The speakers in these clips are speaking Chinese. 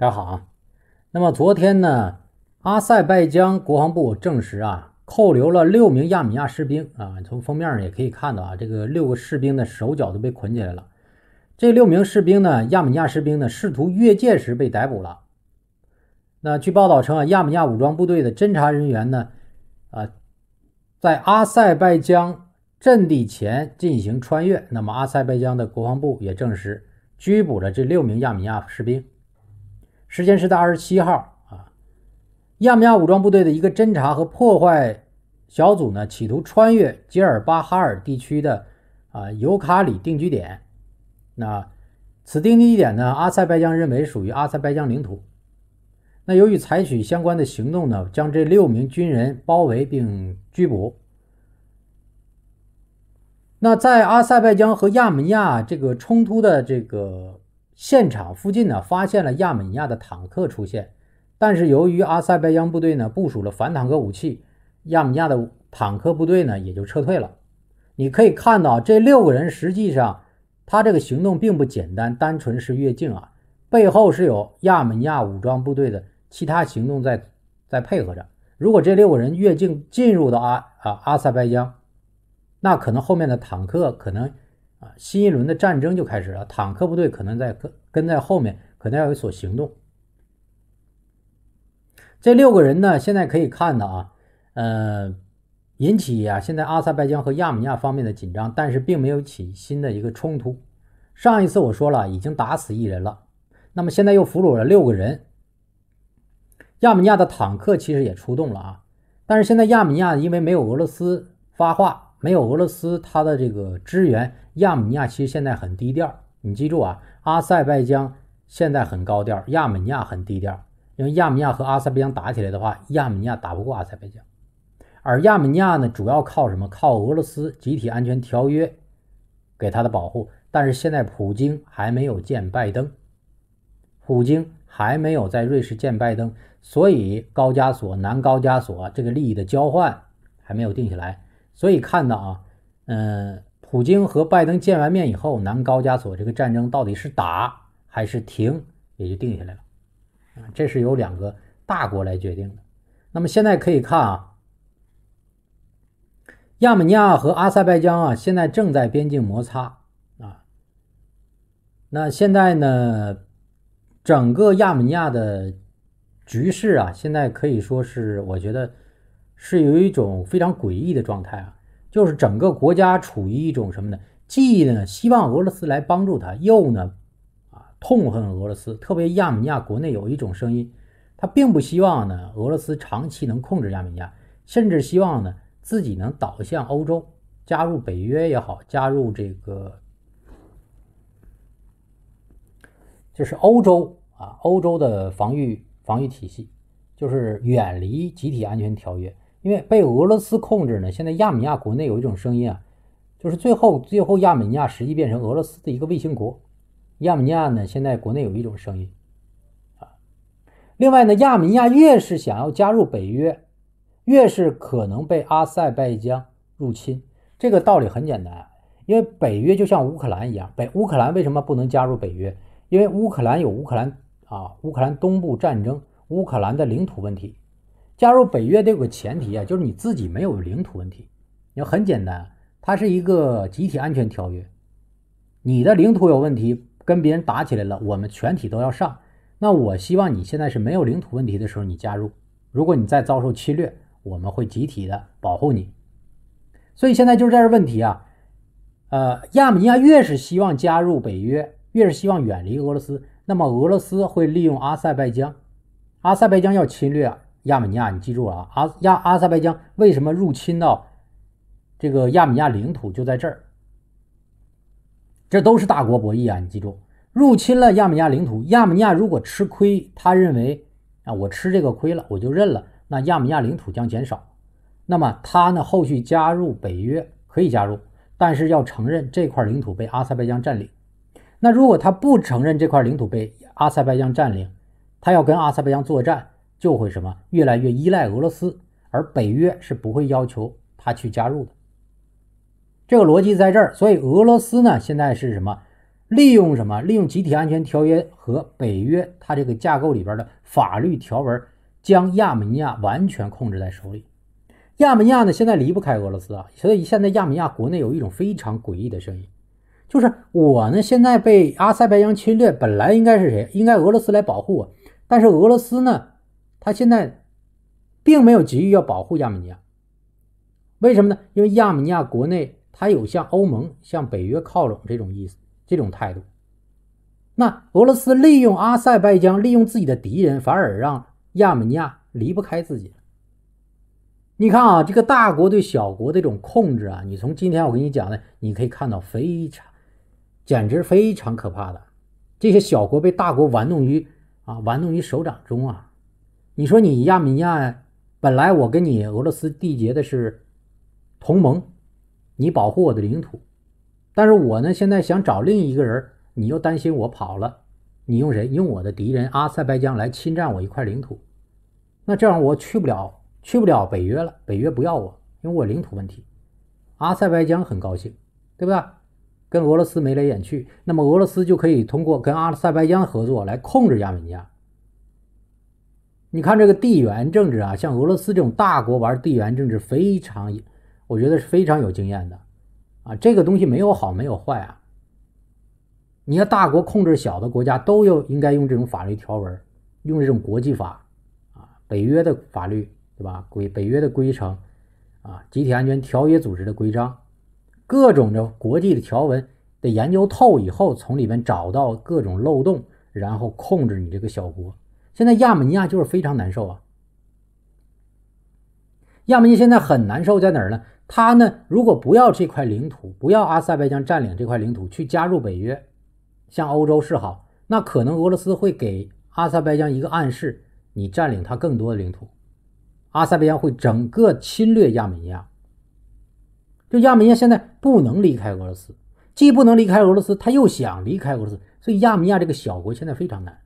大家好啊，那么昨天呢，阿塞拜疆国防部证实啊，扣留了六名亚美尼亚士兵啊。从封面上也可以看到啊，这个六个士兵的手脚都被捆起来了。这六名士兵呢，亚美尼亚士兵呢，试图越界时被逮捕了。那据报道称啊，亚美尼亚武装部队的侦查人员呢，啊，在阿塞拜疆阵地前进行穿越。那么阿塞拜疆的国防部也证实，拘捕了这六名亚美尼亚士兵。时间是在二十七号啊，亚美尼亚武装部队的一个侦察和破坏小组呢，企图穿越吉尔巴哈尔地区的啊尤卡里定居点。那此定居点呢，阿塞拜疆认为属于阿塞拜疆领土。那由于采取相关的行动呢，将这六名军人包围并拘捕。那在阿塞拜疆和亚美尼亚这个冲突的这个。现场附近呢，发现了亚美尼亚的坦克出现，但是由于阿塞拜疆部队呢部署了反坦克武器，亚美尼亚的坦克部队呢也就撤退了。你可以看到，这六个人实际上他这个行动并不简单，单纯是越境啊，背后是有亚美尼亚武装部队的其他行动在在配合着。如果这六个人越境进入到阿啊阿塞拜疆，那可能后面的坦克可能。啊，新一轮的战争就开始了。坦克部队可能在跟跟在后面，可能要有所行动。这六个人呢，现在可以看到啊，呃，引起啊现在阿塞拜疆和亚美尼亚方面的紧张，但是并没有起新的一个冲突。上一次我说了，已经打死一人了，那么现在又俘虏了六个人。亚美尼亚的坦克其实也出动了啊，但是现在亚美尼亚因为没有俄罗斯发话。没有俄罗斯，他的这个支援亚美尼亚其实现在很低调。你记住啊，阿塞拜疆现在很高调，亚美尼亚很低调。因为亚美尼亚和阿塞拜疆打起来的话，亚美尼亚打不过阿塞拜疆。而亚美尼亚呢，主要靠什么？靠俄罗斯集体安全条约给他的保护。但是现在普京还没有见拜登，普京还没有在瑞士见拜登，所以高加索、南高加索这个利益的交换还没有定下来。所以看到啊，嗯，普京和拜登见完面以后，南高加索这个战争到底是打还是停，也就定下来了。啊，这是由两个大国来决定的。那么现在可以看啊，亚美尼亚和阿塞拜疆啊，现在正在边境摩擦啊。那现在呢，整个亚美尼亚的局势啊，现在可以说是，我觉得。是有一种非常诡异的状态啊，就是整个国家处于一种什么呢？既呢希望俄罗斯来帮助他，又呢啊痛恨俄罗斯。特别亚美尼亚国内有一种声音，他并不希望呢俄罗斯长期能控制亚美尼亚，甚至希望呢自己能倒向欧洲，加入北约也好，加入这个就是欧洲啊欧洲的防御防御体系，就是远离集体安全条约。因为被俄罗斯控制呢，现在亚美尼亚国内有一种声音啊，就是最后最后亚美尼亚实际变成俄罗斯的一个卫星国。亚美尼亚呢，现在国内有一种声音，啊，另外呢，亚美尼亚越是想要加入北约，越是可能被阿塞拜疆入侵。这个道理很简单，因为北约就像乌克兰一样，北乌克兰为什么不能加入北约？因为乌克兰有乌克兰啊，乌克兰东部战争，乌克兰的领土问题。加入北约得有个前提啊，就是你自己没有领土问题。你说很简单，它是一个集体安全条约，你的领土有问题，跟别人打起来了，我们全体都要上。那我希望你现在是没有领土问题的时候你加入。如果你再遭受侵略，我们会集体的保护你。所以现在就是这问题啊。呃，亚美尼亚越是希望加入北约，越是希望远离俄罗斯，那么俄罗斯会利用阿塞拜疆，阿塞拜疆要侵略啊。亚美尼亚，你记住了啊？阿亚阿塞拜疆为什么入侵到这个亚美尼亚领土？就在这儿，这都是大国博弈啊！你记住，入侵了亚美尼亚领土，亚美尼亚如果吃亏，他认为啊，我吃这个亏了，我就认了，那亚美尼亚领土将减少。那么他呢，后续加入北约可以加入，但是要承认这块领土被阿塞拜疆占领。那如果他不承认这块领土被阿塞拜疆占领，他要跟阿塞拜疆作战。就会什么越来越依赖俄罗斯，而北约是不会要求他去加入的。这个逻辑在这儿，所以俄罗斯呢现在是什么？利用什么？利用集体安全条约和北约它这个架构里边的法律条文，将亚美尼亚完全控制在手里。亚美尼亚呢现在离不开俄罗斯啊，所以现在亚美尼亚国内有一种非常诡异的声音，就是我呢现在被阿塞拜疆侵略，本来应该是谁？应该俄罗斯来保护我，但是俄罗斯呢？他现在并没有急于要保护亚美尼亚，为什么呢？因为亚美尼亚国内他有向欧盟、向北约靠拢这种意思、这种态度。那俄罗斯利用阿塞拜疆，利用自己的敌人，反而让亚美尼亚离不开自己。你看啊，这个大国对小国的这种控制啊，你从今天我跟你讲的，你可以看到非常，简直非常可怕的。这些小国被大国玩弄于啊玩弄于手掌中啊。你说你亚美尼亚，本来我跟你俄罗斯缔结的是同盟，你保护我的领土，但是我呢现在想找另一个人，你又担心我跑了，你用谁？用我的敌人阿塞拜疆来侵占我一块领土，那这样我去不了，去不了北约了，北约不要我，因为我领土问题。阿塞拜疆很高兴，对不对？跟俄罗斯眉来眼去，那么俄罗斯就可以通过跟阿塞拜疆合作来控制亚美尼亚。你看这个地缘政治啊，像俄罗斯这种大国玩地缘政治非常，我觉得是非常有经验的，啊，这个东西没有好没有坏啊。你要大国控制小的国家，都有应该用这种法律条文，用这种国际法，啊，北约的法律对吧？规北约的规程，啊，集体安全条约组织的规章，各种的国际的条文得研究透以后，从里面找到各种漏洞，然后控制你这个小国。现在亚美尼亚就是非常难受啊！亚美尼亚现在很难受，在哪儿呢？他呢，如果不要这块领土，不要阿塞拜疆占领这块领土，去加入北约，向欧洲示好，那可能俄罗斯会给阿塞拜疆一个暗示：你占领他更多的领土，阿塞拜疆会整个侵略亚美尼亚。就亚美尼亚现在不能离开俄罗斯，既不能离开俄罗斯，他又想离开俄罗斯，所以亚美尼亚这个小国现在非常难。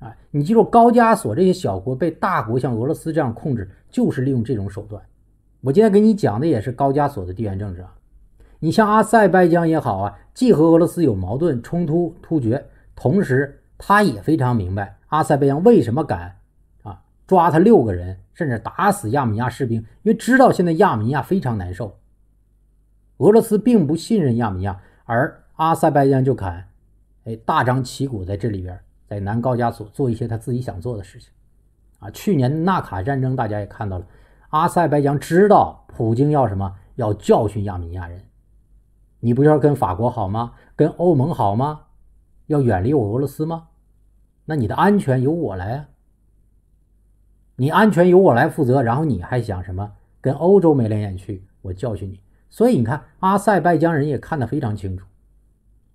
啊，你记住，高加索这些小国被大国像俄罗斯这样控制，就是利用这种手段。我今天给你讲的也是高加索的地缘政治啊。你像阿塞拜疆也好啊，既和俄罗斯有矛盾冲突突厥，同时他也非常明白阿塞拜疆为什么敢啊抓他六个人，甚至打死亚美尼亚士兵，因为知道现在亚美尼亚非常难受。俄罗斯并不信任亚美尼亚，而阿塞拜疆就敢哎大张旗鼓在这里边。在南高加索做一些他自己想做的事情，啊，去年纳卡战争大家也看到了，阿塞拜疆知道普京要什么，要教训亚美尼亚人，你不要跟法国好吗？跟欧盟好吗？要远离我俄罗斯吗？那你的安全由我来啊，你安全由我来负责，然后你还想什么？跟欧洲眉来眼去，我教训你。所以你看，阿塞拜疆人也看得非常清楚，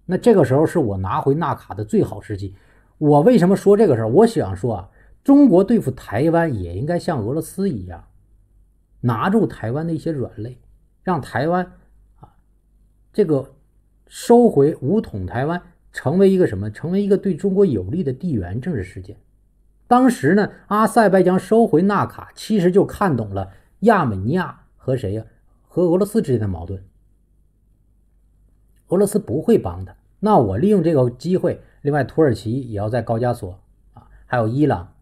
那这个时候是我拿回纳卡的最好时机。我为什么说这个事儿？我想说啊，中国对付台湾也应该像俄罗斯一样，拿住台湾的一些软肋，让台湾啊，这个收回武统台湾，成为一个什么？成为一个对中国有利的地缘政治事件。当时呢，阿塞拜疆收回纳卡，其实就看懂了亚美尼亚和谁呀，和俄罗斯之间的矛盾。俄罗斯不会帮他，那我利用这个机会，另外土耳其也要在高加索啊，还有伊朗，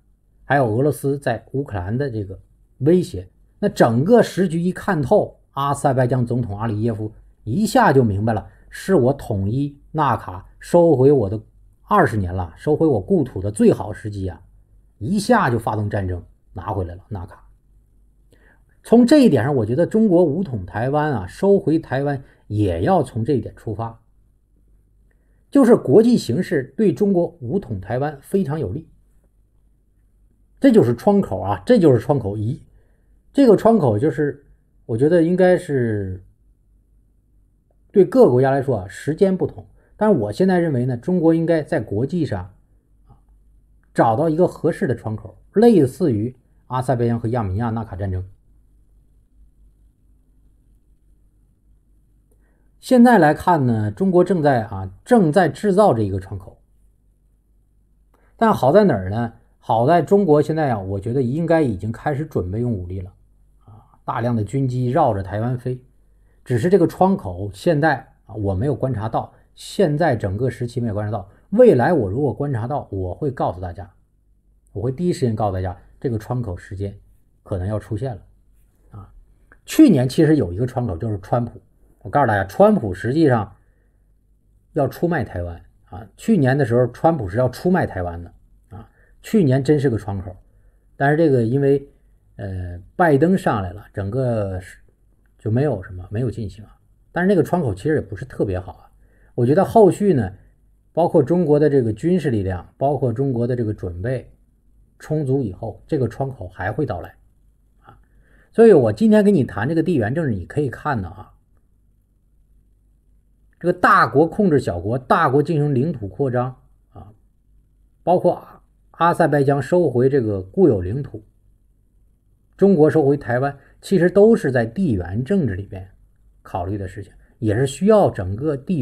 还有俄罗斯在乌克兰的这个威胁，那整个时局一看透，阿塞拜疆总统阿里耶夫一下就明白了，是我统一纳卡，收回我的二十年了，收回我故土的最好时机啊，一下就发动战争拿回来了纳卡。从这一点上，我觉得中国武统台湾啊，收回台湾也要从这一点出发。就是国际形势对中国武统台湾非常有利，这就是窗口啊，这就是窗口。咦，这个窗口就是，我觉得应该是对各个国家来说啊，时间不同。但是我现在认为呢，中国应该在国际上找到一个合适的窗口，类似于阿塞拜疆和亚美尼亚纳卡战争。现在来看呢，中国正在啊正在制造这一个窗口，但好在哪儿呢？好在中国现在啊，我觉得应该已经开始准备用武力了啊，大量的军机绕着台湾飞。只是这个窗口现在啊我没有观察到，现在整个时期没有观察到。未来我如果观察到，我会告诉大家，我会第一时间告诉大家这个窗口时间可能要出现了啊。去年其实有一个窗口，就是川普。我告诉大家，川普实际上要出卖台湾啊！去年的时候，川普是要出卖台湾的啊！去年真是个窗口，但是这个因为呃，拜登上来了，整个就没有什么没有进行啊。但是那个窗口其实也不是特别好啊。我觉得后续呢，包括中国的这个军事力量，包括中国的这个准备充足以后，这个窗口还会到来啊。所以我今天跟你谈这个地缘政治，你可以看到啊。这个大国控制小国，大国进行领土扩张啊，包括阿塞拜疆收回这个固有领土，中国收回台湾，其实都是在地缘政治里边考虑的事情，也是需要整个地缘。